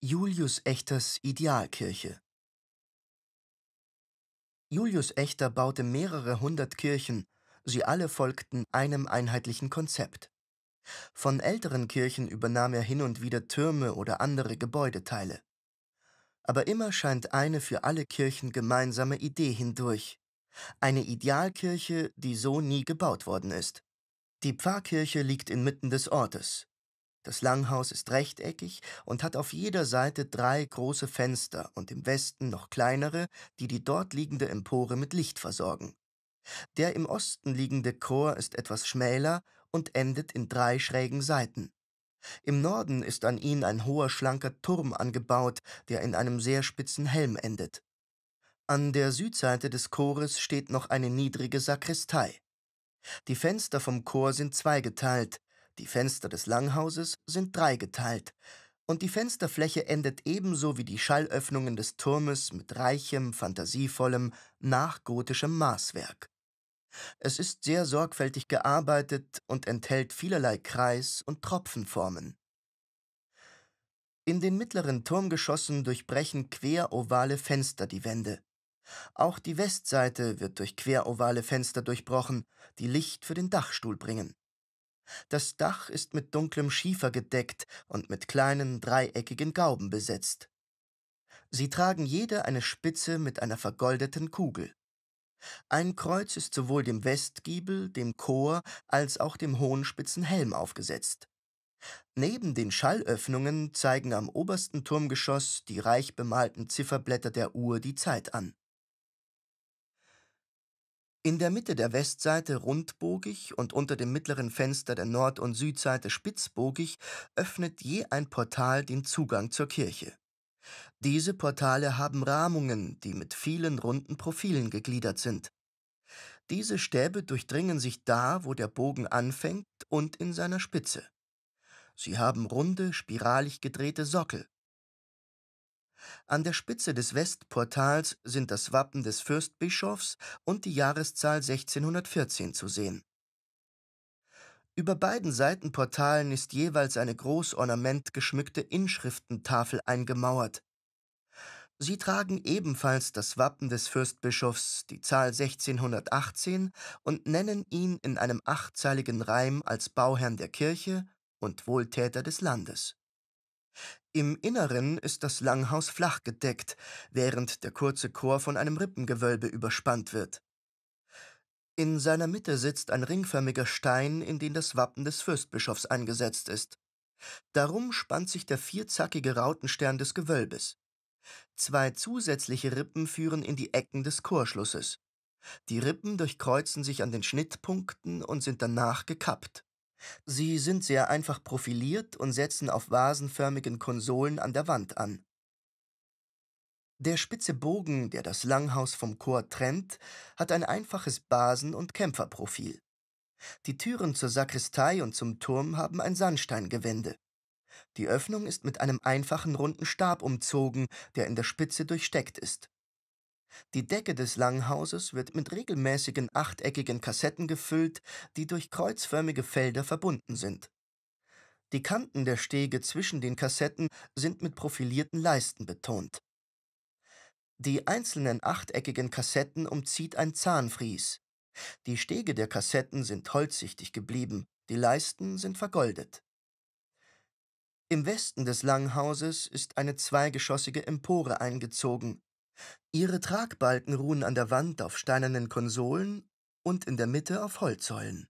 Julius Echters Idealkirche Julius Echter baute mehrere hundert Kirchen, sie alle folgten einem einheitlichen Konzept. Von älteren Kirchen übernahm er hin und wieder Türme oder andere Gebäudeteile. Aber immer scheint eine für alle Kirchen gemeinsame Idee hindurch, eine Idealkirche, die so nie gebaut worden ist. Die Pfarrkirche liegt inmitten des Ortes, das Langhaus ist rechteckig und hat auf jeder Seite drei große Fenster und im Westen noch kleinere, die die dort liegende Empore mit Licht versorgen. Der im Osten liegende Chor ist etwas schmäler und endet in drei schrägen Seiten. Im Norden ist an ihn ein hoher, schlanker Turm angebaut, der in einem sehr spitzen Helm endet. An der Südseite des Chores steht noch eine niedrige Sakristei. Die Fenster vom Chor sind zweigeteilt, die Fenster des Langhauses sind dreigeteilt, und die Fensterfläche endet ebenso wie die Schallöffnungen des Turmes mit reichem, fantasievollem, nachgotischem Maßwerk. Es ist sehr sorgfältig gearbeitet und enthält vielerlei Kreis- und Tropfenformen. In den mittleren Turmgeschossen durchbrechen querovale Fenster die Wände. Auch die Westseite wird durch querovale Fenster durchbrochen, die Licht für den Dachstuhl bringen. Das Dach ist mit dunklem Schiefer gedeckt und mit kleinen dreieckigen Gauben besetzt. Sie tragen jede eine Spitze mit einer vergoldeten Kugel. Ein Kreuz ist sowohl dem Westgiebel, dem Chor als auch dem hohen spitzen Helm aufgesetzt. Neben den Schallöffnungen zeigen am obersten Turmgeschoss die reich bemalten Zifferblätter der Uhr die Zeit an. In der Mitte der Westseite rundbogig und unter dem mittleren Fenster der Nord- und Südseite spitzbogig öffnet je ein Portal den Zugang zur Kirche. Diese Portale haben Rahmungen, die mit vielen runden Profilen gegliedert sind. Diese Stäbe durchdringen sich da, wo der Bogen anfängt und in seiner Spitze. Sie haben runde, spiralig gedrehte Sockel. An der Spitze des Westportals sind das Wappen des Fürstbischofs und die Jahreszahl 1614 zu sehen. Über beiden Seitenportalen ist jeweils eine großornamentgeschmückte Inschriftentafel eingemauert. Sie tragen ebenfalls das Wappen des Fürstbischofs, die Zahl 1618, und nennen ihn in einem achtzeiligen Reim als Bauherrn der Kirche und Wohltäter des Landes. Im Inneren ist das Langhaus flach gedeckt, während der kurze Chor von einem Rippengewölbe überspannt wird. In seiner Mitte sitzt ein ringförmiger Stein, in den das Wappen des Fürstbischofs eingesetzt ist. Darum spannt sich der vierzackige Rautenstern des Gewölbes. Zwei zusätzliche Rippen führen in die Ecken des Chorschlusses. Die Rippen durchkreuzen sich an den Schnittpunkten und sind danach gekappt. Sie sind sehr einfach profiliert und setzen auf vasenförmigen Konsolen an der Wand an. Der spitze Bogen, der das Langhaus vom Chor trennt, hat ein einfaches Basen- und Kämpferprofil. Die Türen zur Sakristei und zum Turm haben ein Sandsteingewände. Die Öffnung ist mit einem einfachen runden Stab umzogen, der in der Spitze durchsteckt ist. Die Decke des Langhauses wird mit regelmäßigen achteckigen Kassetten gefüllt, die durch kreuzförmige Felder verbunden sind. Die Kanten der Stege zwischen den Kassetten sind mit profilierten Leisten betont. Die einzelnen achteckigen Kassetten umzieht ein Zahnfries. Die Stege der Kassetten sind holzsichtig geblieben, die Leisten sind vergoldet. Im Westen des Langhauses ist eine zweigeschossige Empore eingezogen, Ihre Tragbalken ruhen an der Wand auf steinernen Konsolen und in der Mitte auf Holzsäulen.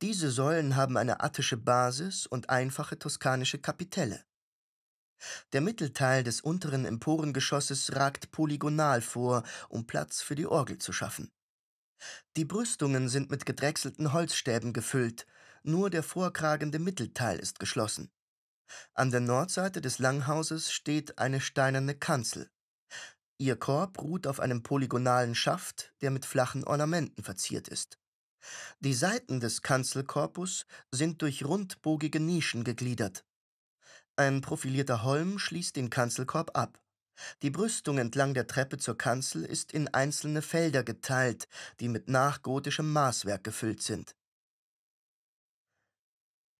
Diese Säulen haben eine attische Basis und einfache toskanische Kapitelle. Der Mittelteil des unteren Emporengeschosses ragt polygonal vor, um Platz für die Orgel zu schaffen. Die Brüstungen sind mit gedrechselten Holzstäben gefüllt, nur der vorkragende Mittelteil ist geschlossen. An der Nordseite des Langhauses steht eine steinerne Kanzel. Ihr Korb ruht auf einem polygonalen Schaft, der mit flachen Ornamenten verziert ist. Die Seiten des Kanzelkorpus sind durch rundbogige Nischen gegliedert. Ein profilierter Holm schließt den Kanzelkorb ab. Die Brüstung entlang der Treppe zur Kanzel ist in einzelne Felder geteilt, die mit nachgotischem Maßwerk gefüllt sind.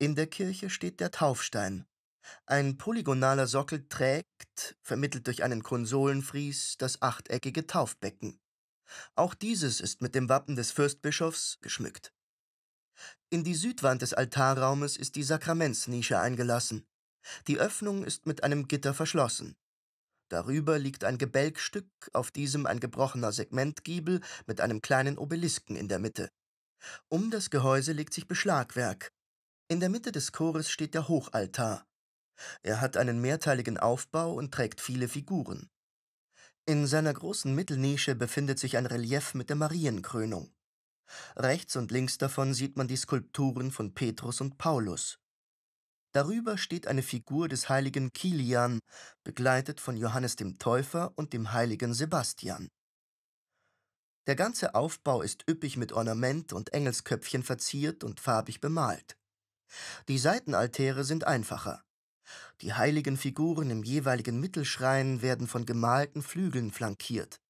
In der Kirche steht der Taufstein, ein polygonaler Sockel trägt, vermittelt durch einen Konsolenfries, das achteckige Taufbecken. Auch dieses ist mit dem Wappen des Fürstbischofs geschmückt. In die Südwand des Altarraumes ist die Sakramentsnische eingelassen. Die Öffnung ist mit einem Gitter verschlossen. Darüber liegt ein Gebälkstück, auf diesem ein gebrochener Segmentgiebel mit einem kleinen Obelisken in der Mitte. Um das Gehäuse legt sich Beschlagwerk. In der Mitte des Chores steht der Hochaltar. Er hat einen mehrteiligen Aufbau und trägt viele Figuren. In seiner großen Mittelnische befindet sich ein Relief mit der Marienkrönung. Rechts und links davon sieht man die Skulpturen von Petrus und Paulus. Darüber steht eine Figur des heiligen Kilian, begleitet von Johannes dem Täufer und dem heiligen Sebastian. Der ganze Aufbau ist üppig mit Ornament und Engelsköpfchen verziert und farbig bemalt. Die Seitenaltäre sind einfacher. Die heiligen Figuren im jeweiligen Mittelschrein werden von gemalten Flügeln flankiert.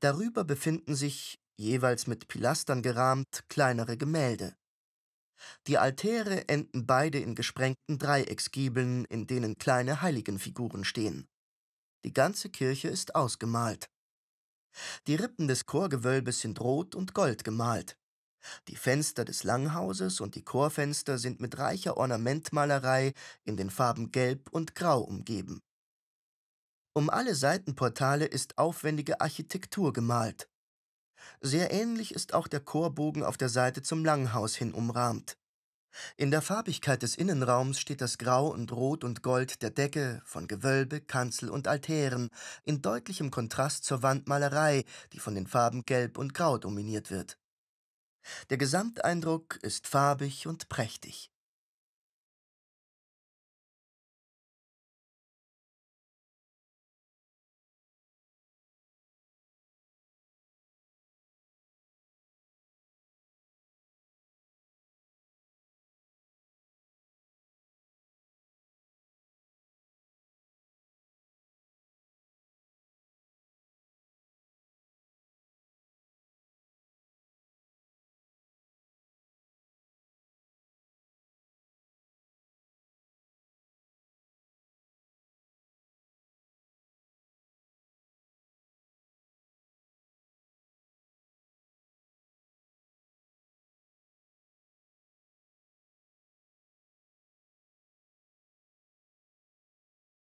Darüber befinden sich, jeweils mit Pilastern gerahmt, kleinere Gemälde. Die Altäre enden beide in gesprengten Dreiecksgiebeln, in denen kleine Heiligenfiguren stehen. Die ganze Kirche ist ausgemalt. Die Rippen des Chorgewölbes sind rot und gold gemalt. Die Fenster des Langhauses und die Chorfenster sind mit reicher Ornamentmalerei in den Farben Gelb und Grau umgeben. Um alle Seitenportale ist aufwendige Architektur gemalt. Sehr ähnlich ist auch der Chorbogen auf der Seite zum Langhaus hin umrahmt. In der Farbigkeit des Innenraums steht das Grau und Rot und Gold der Decke von Gewölbe, Kanzel und Altären in deutlichem Kontrast zur Wandmalerei, die von den Farben Gelb und Grau dominiert wird. Der Gesamteindruck ist farbig und prächtig.